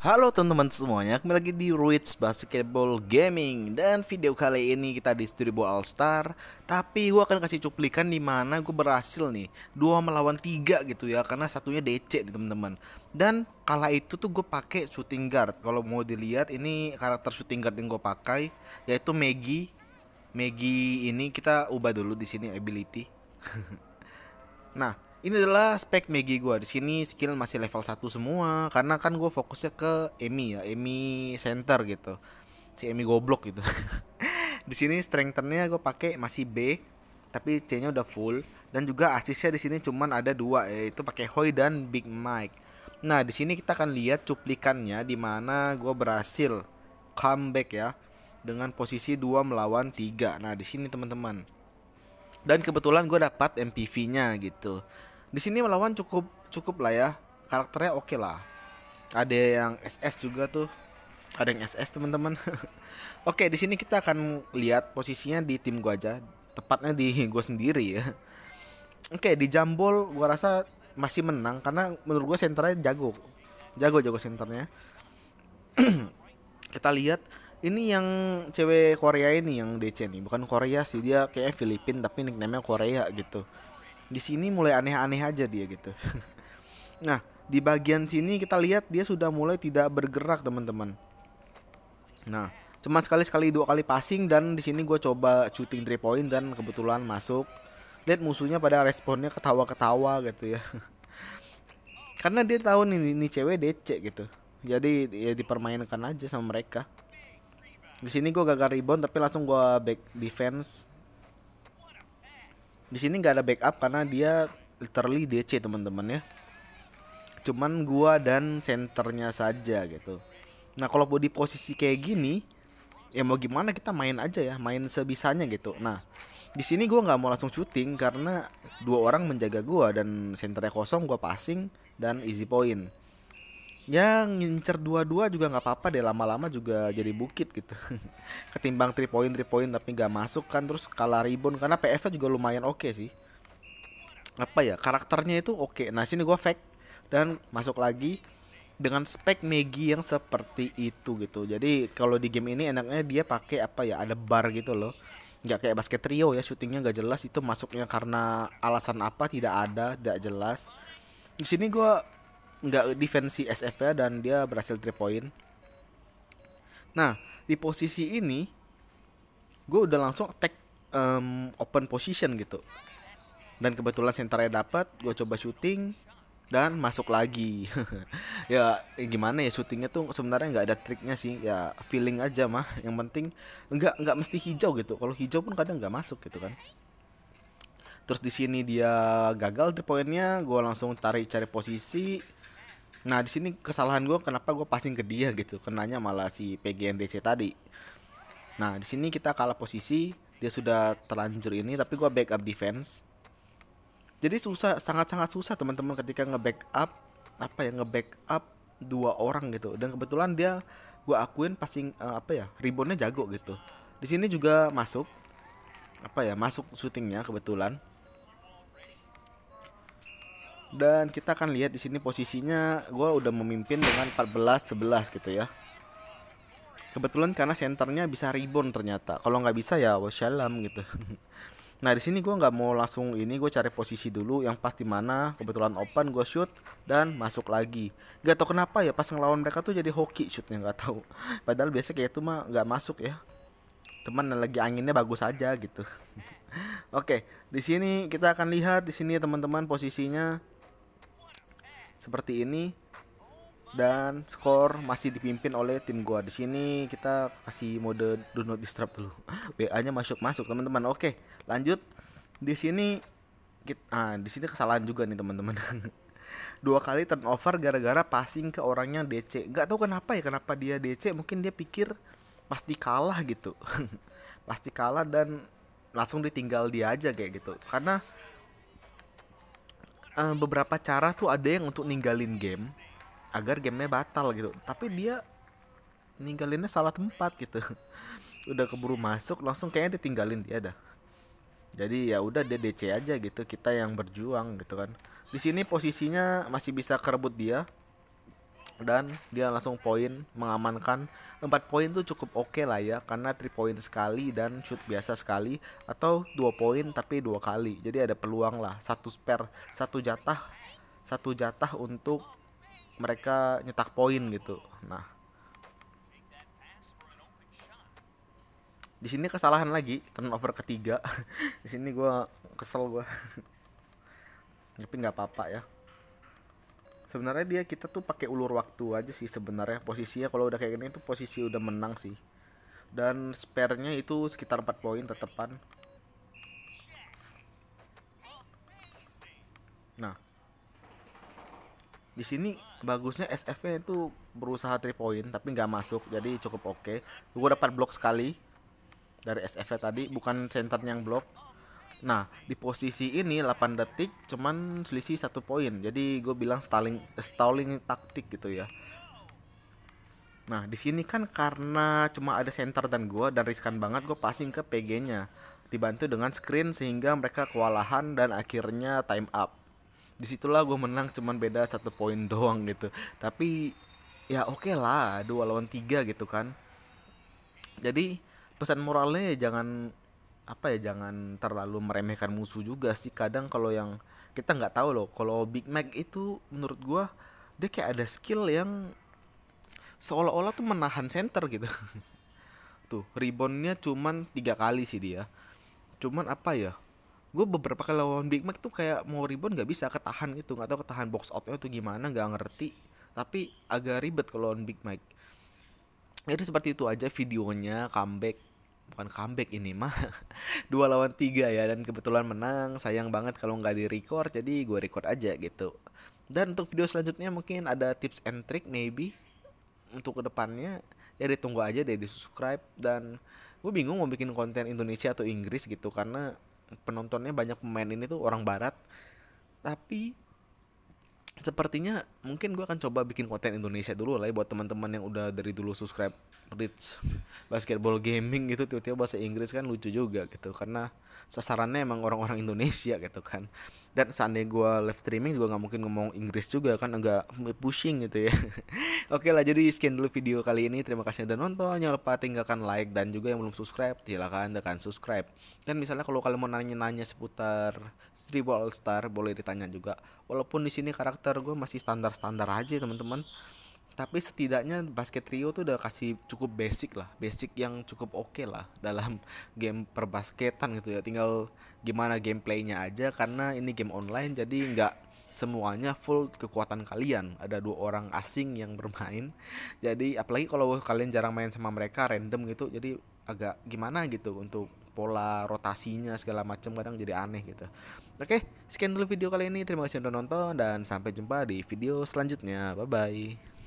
Halo teman-teman semuanya, kembali lagi di Ruiz Basketball Gaming Dan video kali ini kita di Studio Ball All Star Tapi gue akan kasih cuplikan di mana gue berhasil nih Dua melawan tiga gitu ya, karena satunya DC nih teman-teman Dan kala itu tuh gue pakai shooting guard Kalau mau dilihat ini karakter shooting guard yang gue pakai Yaitu Maggie Maggie ini kita ubah dulu di sini ability Nah ini adalah spek Maggie gue di sini skill masih level 1 semua karena kan gue fokusnya ke Emi ya Emi center gitu si Emi goblok gitu di sini strengthennya gue pakai masih B tapi C nya udah full dan juga asisnya di sini cuman ada dua yaitu pakai Hoi dan Big Mike nah di sini kita akan lihat cuplikannya di mana gue berhasil comeback ya dengan posisi 2 melawan 3 nah di sini teman-teman dan kebetulan gue dapat MPV-nya gitu di sini melawan cukup cukup lah ya karakternya oke okay lah ada yang SS juga tuh ada yang SS teman-teman oke di sini kita akan lihat posisinya di tim gua aja tepatnya di gua sendiri ya oke di jambol gua rasa masih menang karena menurut gua senternya jago jago jago senternya kita lihat ini yang cewek Korea ini yang DC nih bukan Korea sih dia kayak Filipin tapi nicknamenya Korea gitu di sini mulai aneh-aneh aja dia gitu nah di bagian sini kita lihat dia sudah mulai tidak bergerak teman-teman nah cuma sekali sekali dua kali passing dan di sini gue coba shooting three point dan kebetulan masuk lihat musuhnya pada responnya ketawa-ketawa gitu ya karena dia tahu nih ini cewek DC gitu jadi ya dipermainkan aja sama mereka di sini gue gagal rebound tapi langsung gue back defense di sini nggak ada backup karena dia literally DC teman-teman ya cuman gua dan senternya saja gitu nah kalau di posisi kayak gini ya mau gimana kita main aja ya main sebisanya gitu nah di sini gua nggak mau langsung syuting karena dua orang menjaga gua dan senternya kosong gua passing dan easy point ya ngincer dua-dua juga nggak apa-apa deh lama-lama juga jadi bukit gitu ketimbang 3 point 3 point tapi nggak masuk kan terus kalah rebound karena PF juga lumayan oke okay sih apa ya karakternya itu oke okay. nah sini gue fake dan masuk lagi dengan spek Maggie yang seperti itu gitu jadi kalau di game ini enaknya dia pakai apa ya ada bar gitu loh nggak kayak basket trio ya syutingnya nggak jelas itu masuknya karena alasan apa tidak ada tidak jelas di sini gue nggak defensi SF ya dan dia berhasil 3 point. Nah, di posisi ini gue udah langsung attack um, open position gitu. Dan kebetulan senternya dapat, gue coba shooting dan masuk lagi. Ya, ya gimana ya syutingnya tuh sebenarnya nggak ada triknya sih, ya feeling aja mah. Yang penting nggak nggak mesti hijau gitu. Kalau hijau pun kadang nggak masuk gitu kan terus di sini dia gagal di poinnya gue langsung tarik cari posisi Nah di sini kesalahan gue kenapa gue passing ke dia gitu, kenanya malah si PGNDC tadi. Nah di sini kita kalah posisi, dia sudah terlanjur ini, tapi gue backup defense. Jadi susah, sangat-sangat susah teman-teman ketika nge-backup apa ya nge-backup dua orang gitu. Dan kebetulan dia gue akuin passing uh, apa ya reboundnya jago gitu. Di sini juga masuk apa ya masuk syutingnya kebetulan dan kita akan lihat di sini posisinya gue udah memimpin dengan 14-11 gitu ya kebetulan karena senternya bisa rebound ternyata kalau nggak bisa ya wassalam gitu nah di sini gue nggak mau langsung ini gue cari posisi dulu yang pas di mana kebetulan open gue shoot dan masuk lagi nggak tau kenapa ya pas ngelawan mereka tuh jadi hoki shootnya nggak tahu padahal biasa kayak itu mah nggak masuk ya cuman lagi anginnya bagus aja gitu oke di sini kita akan lihat di sini teman-teman posisinya seperti ini dan skor masih dipimpin oleh tim gua di sini kita kasih mode do not disturb dulu WA nya masuk masuk teman-teman oke lanjut di sini kita ah di sini kesalahan juga nih teman-teman dua kali turnover gara-gara passing ke orangnya DC nggak tahu kenapa ya kenapa dia DC mungkin dia pikir pasti kalah gitu pasti kalah dan langsung ditinggal dia aja kayak gitu karena uh, beberapa cara tuh ada yang untuk ninggalin game agar gamenya batal gitu tapi dia ninggalinnya salah tempat gitu udah keburu masuk langsung kayaknya ditinggalin dia dah jadi ya udah dia DC aja gitu kita yang berjuang gitu kan di sini posisinya masih bisa kerebut dia dan dia langsung poin mengamankan 4 poin tuh cukup oke okay lah ya karena 3 poin sekali dan shoot biasa sekali atau 2 poin tapi dua kali. Jadi ada peluang lah satu spare, satu jatah, satu jatah untuk mereka nyetak poin gitu. Nah, di sini kesalahan lagi turnover ketiga di sini gue kesel gue tapi nggak apa-apa ya sebenarnya dia kita tuh pakai ulur waktu aja sih sebenarnya posisinya kalau udah kayak gini itu posisi udah menang sih dan sparenya itu sekitar 4 poin tetepan nah di sini bagusnya SF-nya itu berusaha 3 poin tapi nggak masuk jadi cukup oke okay. gue dapat blok sekali dari SF-nya tadi bukan center yang blok Nah, di posisi ini 8 detik cuman selisih satu poin. Jadi gue bilang stalling stalling taktik gitu ya. Nah, di sini kan karena cuma ada center dan gue dan riskan banget gue passing ke PG-nya. Dibantu dengan screen sehingga mereka kewalahan dan akhirnya time up. Disitulah gue menang cuman beda satu poin doang gitu. Tapi ya oke okay lah dua lawan tiga gitu kan. Jadi pesan moralnya ya jangan apa ya jangan terlalu meremehkan musuh juga sih kadang kalau yang kita nggak tahu loh kalau Big Mac itu menurut gue dia kayak ada skill yang seolah-olah tuh menahan center gitu tuh reboundnya cuman tiga kali sih dia cuman apa ya gue beberapa kali lawan Big Mac tuh kayak mau rebound nggak bisa ketahan gitu nggak tahu ketahan box outnya tuh gimana nggak ngerti tapi agak ribet kalau lawan Big Mac jadi seperti itu aja videonya comeback bukan comeback ini mah dua lawan tiga ya dan kebetulan menang sayang banget kalau nggak di record jadi gue record aja gitu dan untuk video selanjutnya mungkin ada tips and trick maybe untuk kedepannya ya ditunggu aja deh di subscribe dan gue bingung mau bikin konten Indonesia atau Inggris gitu karena penontonnya banyak pemain ini tuh orang Barat tapi sepertinya mungkin gue akan coba bikin konten Indonesia dulu lah ya buat teman-teman yang udah dari dulu subscribe Rich Basketball Gaming gitu tiba-tiba bahasa Inggris kan lucu juga gitu karena sasarannya emang orang-orang Indonesia gitu kan dan seandainya gue live streaming juga nggak mungkin ngomong Inggris juga kan agak pushing gitu ya oke lah jadi sekian dulu video kali ini terima kasih udah nonton jangan lupa tinggalkan like dan juga yang belum subscribe silahkan tekan subscribe dan misalnya kalau kalian mau nanya-nanya seputar Streetball All Star boleh ditanya juga walaupun di sini karakter gue masih standar-standar aja teman-teman tapi setidaknya basket trio tuh udah kasih cukup basic lah basic yang cukup oke okay lah dalam game perbasketan gitu ya tinggal gimana gameplaynya aja karena ini game online jadi nggak semuanya full kekuatan kalian ada dua orang asing yang bermain jadi apalagi kalau kalian jarang main sama mereka random gitu jadi agak gimana gitu untuk pola rotasinya segala macam kadang jadi aneh gitu Oke, sekian dulu video kali ini. Terima kasih sudah nonton dan sampai jumpa di video selanjutnya. Bye bye.